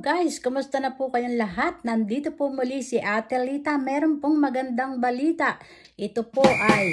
guys! Kamusta na po kayong lahat? Nandito po muli si Ate Lita. Meron pong magandang balita. Ito po ay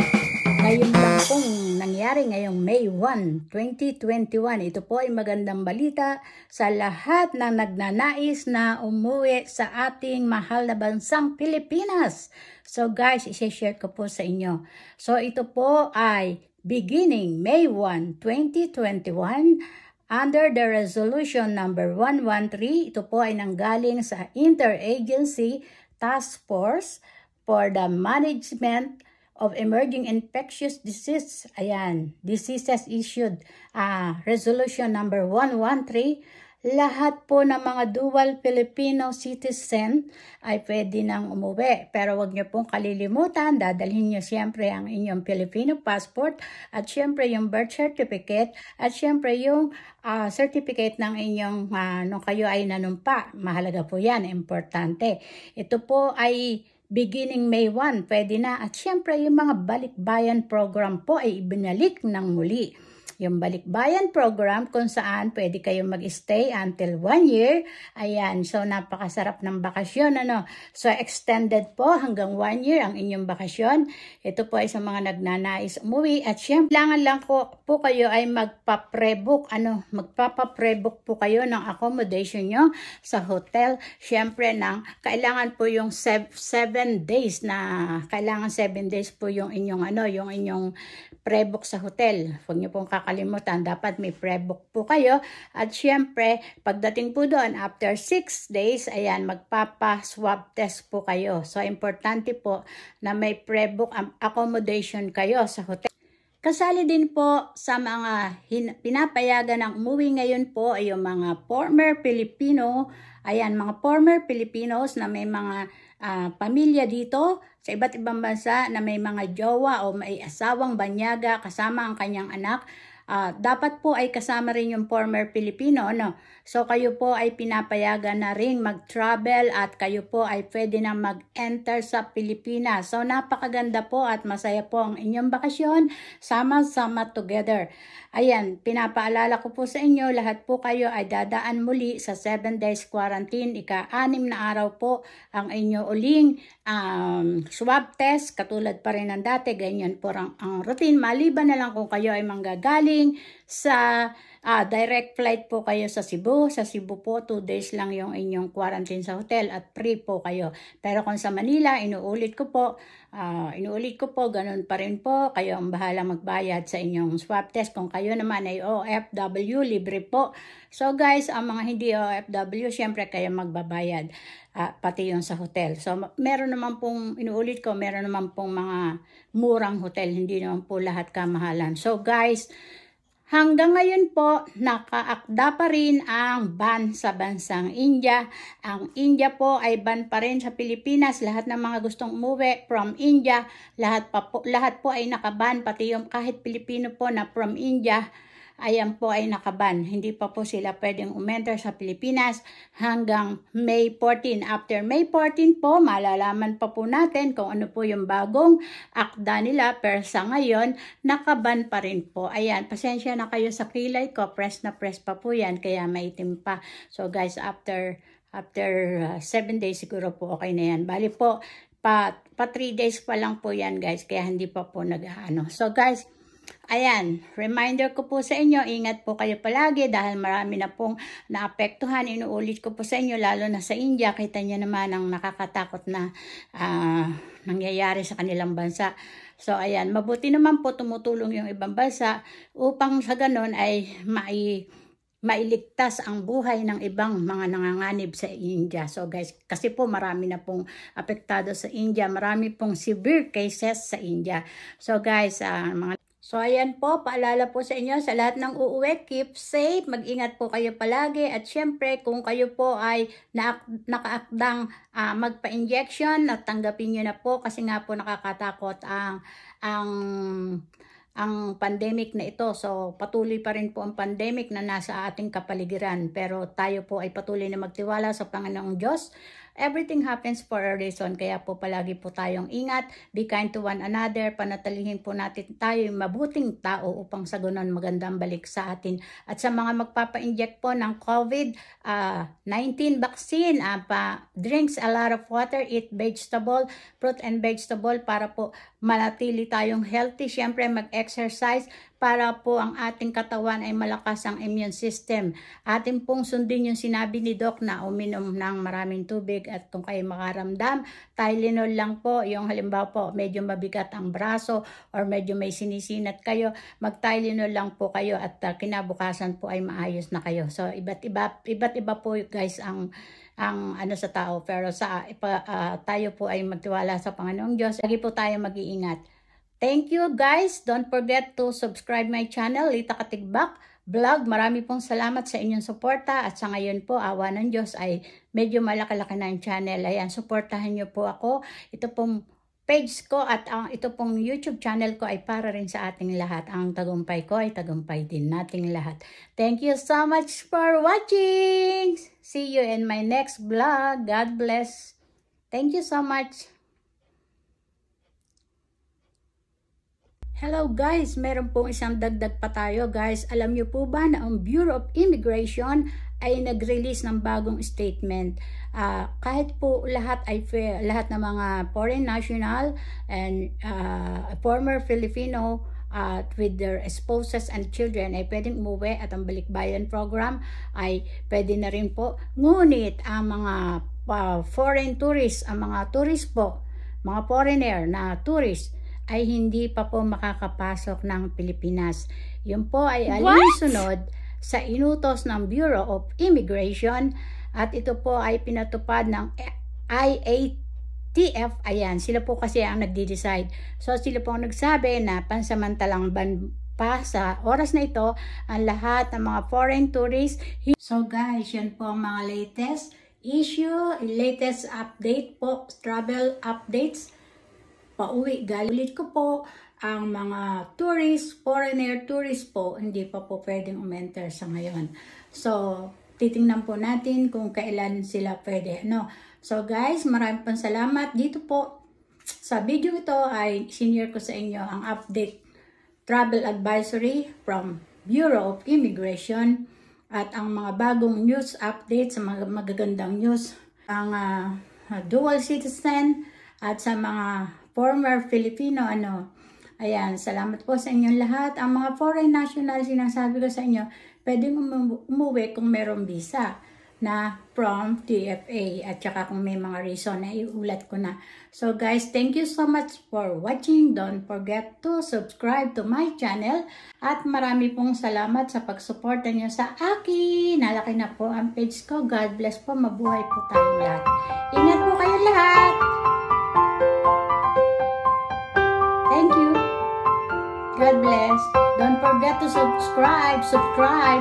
ngayon lang pong nangyari ngayong May 1, 2021. Ito po ay magandang balita sa lahat ng nagnanais na umuwi sa ating mahal na bansang Pilipinas. So guys, isi-share ko po sa inyo. So ito po ay beginning May 1, 2021 under the resolution number 113. Ito po ay nanggaling sa Interagency Task Force for the Management of Emerging Infectious Diseases. Ayan, diseases issued uh, resolution number 113 lahat po ng mga dual Filipino citizen ay pwede nang umuwi. Pero huwag niyo pong kalilimutan, dadalhin niyo siyempre ang inyong Filipino passport at siyempre yung birth certificate at siyempre yung uh, certificate ng inyong uh, nung kayo ay nanumpa. Mahalaga po yan, importante. Ito po ay Beginning May 1, pwede na. At siyempre, yung mga balikbayan program po ay ibinalik ng muli yung balikbayan program kung saan pwede kayong mag-stay until 1 year. Ayan, so napakasarap ng bakasyon. Ano? So extended po hanggang 1 year ang inyong bakasyon. Ito po ay sa mga nagnanais umuwi. At syempre, kailangan lang ko, po kayo ay magpa-prebook. Ano, magpapa-prebook po kayo ng accommodation nyo sa hotel. Syempre, nang, kailangan po yung 7 days na kailangan 7 days po yung inyong ano, yung inyong prebook sa hotel. Huwag niyo pong kaka makalimutan, dapat may prebook po kayo. At syempre, pagdating po doon, after 6 days, ayan, magpapa-swab test po kayo. So, importante po na may prebook accommodation kayo sa hotel. Kasali din po sa mga pinapayagan ng umuwi ngayon po ay yung mga former Pilipino. ayan mga former Filipinos na may mga uh, pamilya dito sa iba't ibang bansa na may mga jowa o may asawang banyaga kasama ang kanyang anak Uh, dapat po ay kasama rin yung former Pilipino. No? So kayo po ay pinapayagan na rin mag-travel at kayo po ay pwede na mag-enter sa Pilipinas. So napakaganda po at masaya po ang inyong bakasyon. Sama-sama together. Ayan, pinapaalala ko po sa inyo, lahat po kayo ay dadaan muli sa 7 days quarantine, ika-anim na araw po ang inyo uling um, swab test, katulad pa rin ng dati, ganyan po ang, ang routine. Maliban na lang kung kayo ay manggagaling, sa ah, direct flight po kayo sa Cebu. Sa Cebu po, 2 days lang yung inyong quarantine sa hotel at free po kayo. Pero kung sa Manila, inuulit ko po, uh, inuulit ko po, ganun pa rin po. Kayo ang bahala magbayad sa inyong swab test. Kung kayo naman ay OFW, libre po. So guys, ang mga hindi OFW, syempre kayo magbabayad. Uh, pati yung sa hotel. So meron naman pong, inuulit ko, meron naman pong mga murang hotel. Hindi naman po lahat kamahalan. So guys, Hanggang ngayon po, nakaakda pa rin ang ban sa bansang India. Ang India po ay ban pa rin sa Pilipinas. Lahat ng mga gustong umuwi from India, lahat, pa po, lahat po ay nakaban, pati yung kahit Pilipino po na from India ayan po ay nakaban. Hindi pa po sila pwedeng umenter sa Pilipinas hanggang May 14. After May 14 po, malalaman pa po natin kung ano po yung bagong akda nila. Pero sa ngayon, nakaban pa rin po. Ayan, pasensya na kayo sa kilay ko. Press na press pa po yan, kaya maitim pa. So guys, after... After 7 uh, days siguro po okay na yan. Bali po, pa, pa 3 days pa lang po yan guys. Kaya hindi pa po nag-ano. So guys, Ayan, reminder ko po sa inyo, ingat po kayo palagi dahil marami na pong naapektuhan. Inuulit ko po sa inyo, lalo na sa India, kita niyo naman ang nakakatakot na uh, nangyayari sa kanilang bansa. So ayan, mabuti naman po tumutulong yung ibang bansa upang sa ganon ay mai mailigtas ang buhay ng ibang mga nanganganib sa India. So guys, kasi po marami na pong apektado sa India. Marami pong severe cases sa India. So guys, uh, mga So ayan po, paalala po sa inyo sa lahat ng uuwi, keep safe, mag-ingat po kayo palagi at syempre kung kayo po ay na nakaakdang uh, magpa-injection, at tanggapin niyo na po kasi nga po nakakatakot ang ang ang pandemic na ito. So patuloy pa rin po ang pandemic na nasa ating kapaligiran pero tayo po ay patuloy na magtiwala sa Panginoong Diyos Everything happens for a reason. Kaya po palagi po tayong ingat. Be kind to one another. Panatalihin po natin tayo yung mabuting tao upang sa ganun magandang balik sa atin. At sa mga magpapa-inject po ng COVID-19 uh, ah, vaccine, uh, pa, drinks a lot of water, eat vegetable, fruit and vegetable para po manatili tayong healthy. Siyempre mag-exercise para po ang ating katawan ay malakas ang immune system. Atin pong sundin yung sinabi ni Doc na uminom ng maraming tubig at kung kayo makaramdam, Tylenol lang po. Yung halimbawa po, medyo mabigat ang braso or medyo may sinisinat kayo, mag-Tylenol lang po kayo at uh, kinabukasan po ay maayos na kayo. So iba't iba iba't iba po guys ang ang ano sa tao pero sa uh, tayo po ay magtiwala sa Panginoong Diyos. Lagi po tayo mag-iingat. Thank you guys. Don't forget to subscribe my channel, Lita Katigbak Vlog. Marami pong salamat sa inyong suporta at sa ngayon po, awa ng Diyos ay medyo malaki-laki na ang channel. Ayan, suportahan niyo po ako. Ito pong page ko at ang uh, ito pong YouTube channel ko ay para rin sa ating lahat. Ang tagumpay ko ay tagumpay din nating lahat. Thank you so much for watching. See you in my next vlog. God bless. Thank you so much. Hello guys, meron pong isang dagdag pa tayo guys. Alam niyo po ba na ang Bureau of Immigration ay nag-release ng bagong statement. Uh, kahit po lahat ay lahat ng mga foreign national and uh, former Filipino uh, with their spouses and children ay pwedeng umuwi at ang balikbayan program ay pwede na rin po. Ngunit ang mga uh, foreign tourists, ang mga tourists po, mga foreigner na tourists ay hindi pa po makakapasok ng Pilipinas. Yun po ay alinsunod sa inutos ng Bureau of Immigration at ito po ay pinatupad ng IATF. Ayan, sila po kasi ang nagde-decide. So sila po ang nagsabi na pansamantalang ban pa sa oras na ito ang lahat ng mga foreign tourists. So guys, yan po ang mga latest issue, latest update po, travel updates pauwi. Galit ko po ang mga tourists, foreigner tourists po, hindi pa po pwedeng umenter sa ngayon. So, titingnan po natin kung kailan sila pwede. No? So guys, maraming pang salamat. Dito po sa video ito ay senior ko sa inyo ang update travel advisory from Bureau of Immigration at ang mga bagong news update sa mga magagandang news ang uh, dual citizen at sa mga former Filipino, ano. Ayan, salamat po sa inyong lahat. Ang mga foreign national, sinasabi ko sa inyo, pwede umu umuwi kung merong visa na from TFA at saka kung may mga reason na iulat ko na. So guys, thank you so much for watching. Don't forget to subscribe to my channel at marami pong salamat sa pagsuporta niyo sa akin. Nalaki na po ang page ko. God bless po. Mabuhay po tayong lahat. Ingat subscribe.